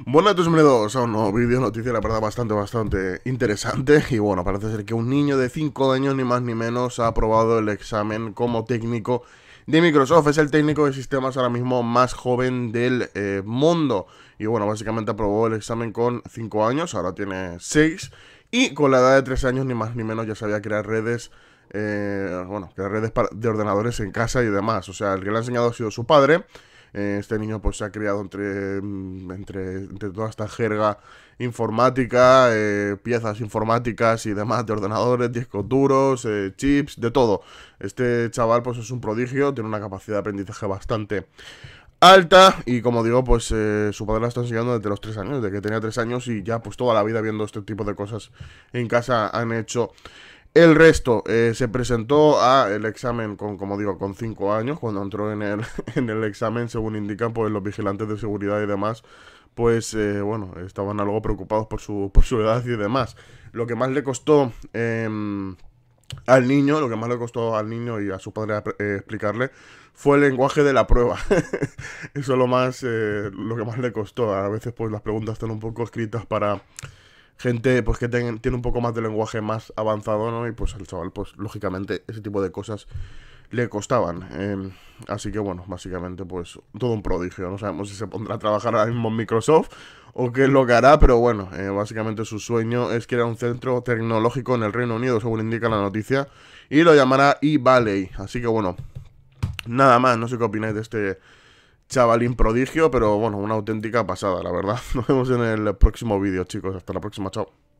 Bueno, tus bienvenidos a un nuevo vídeo, noticia la verdad bastante, bastante interesante y bueno, parece ser que un niño de 5 años ni más ni menos ha aprobado el examen como técnico de Microsoft, es el técnico de sistemas ahora mismo más joven del eh, mundo y bueno, básicamente aprobó el examen con 5 años, ahora tiene 6 y con la edad de 3 años ni más ni menos ya sabía crear redes eh, bueno, crear redes de ordenadores en casa y demás, o sea, el que le ha enseñado ha sido su padre eh, este niño pues se ha criado entre, mm, entre, entre toda esta jerga informática, eh, piezas informáticas y demás de ordenadores, discos duros, eh, chips, de todo. Este chaval pues es un prodigio, tiene una capacidad de aprendizaje bastante alta y como digo pues su padre la está enseñando desde los tres años, desde que tenía tres años y ya pues toda la vida viendo este tipo de cosas en casa han hecho el resto eh, se presentó al examen con, como digo, con cinco años, cuando entró en el, en el examen, según indican pues, los vigilantes de seguridad y demás, pues eh, bueno, estaban algo preocupados por su, por su edad y demás. Lo que más le costó em, al niño, lo que más le costó al niño y a su padre eh, explicarle, fue el lenguaje de la prueba. Eso es lo, más, lo que más le costó. A veces pues las preguntas están un poco escritas para gente pues que tiene un poco más de lenguaje más avanzado, ¿no? Y pues al chaval, pues lógicamente ese tipo de cosas le costaban. Em, así que bueno, básicamente pues todo un prodigio. No sabemos si se pondrá a trabajar ahora mismo en Microsoft o qué es lo que hará, pero bueno, eh, básicamente su sueño es crear un centro tecnológico en el Reino Unido, según indica la noticia, y lo llamará eValley. Así que bueno, nada más, no sé qué opináis de este chavalín prodigio, pero bueno, una auténtica pasada, la verdad. Nos vemos en el próximo vídeo, chicos. Hasta la próxima, chao.